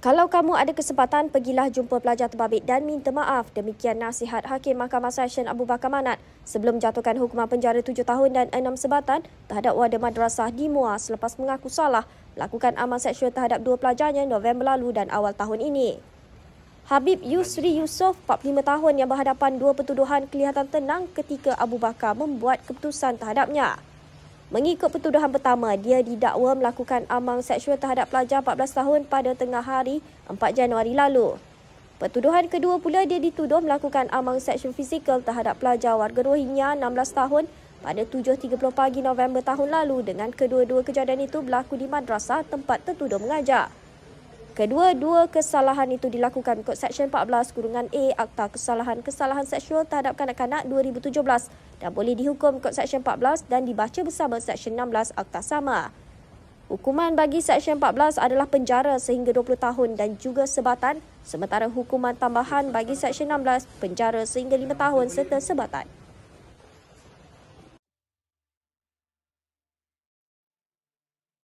Kalau kamu ada kesempatan, pergilah jumpa pelajar terbabit dan minta maaf. Demikian nasihat Hakim Mahkamah Session Abu Bakar Manat sebelum jatuhkan hukuman penjara tujuh tahun dan enam sebatan terhadap warga madrasah di MUA selepas mengaku salah melakukan amal seksual terhadap dua pelajarnya November lalu dan awal tahun ini. Habib Yusri Yusof, 45 tahun yang berhadapan dua pertuduhan kelihatan tenang ketika Abu Bakar membuat keputusan terhadapnya. Mengikut pertuduhan pertama, dia didakwa melakukan amang seksual terhadap pelajar 14 tahun pada tengah hari 4 Januari lalu. Pertuduhan kedua pula dia dituduh melakukan amang seksual fizikal terhadap pelajar warga Rohingya 16 tahun pada 7.30 pagi November tahun lalu dengan kedua-dua kejadian itu berlaku di madrasah tempat tertuduh mengajar. Kedua-dua kesalahan itu dilakukan ikut Seksyen 14 Kurungan A Akta Kesalahan-Kesalahan Seksual Terhadap Kanak-Kanak 2017 dan boleh dihukum ikut Seksyen 14 dan dibaca bersama Seksyen 16 Akta Sama. Hukuman bagi Seksyen 14 adalah penjara sehingga 20 tahun dan juga sebatan, sementara hukuman tambahan bagi Seksyen 16 penjara sehingga 5 tahun serta sebatan.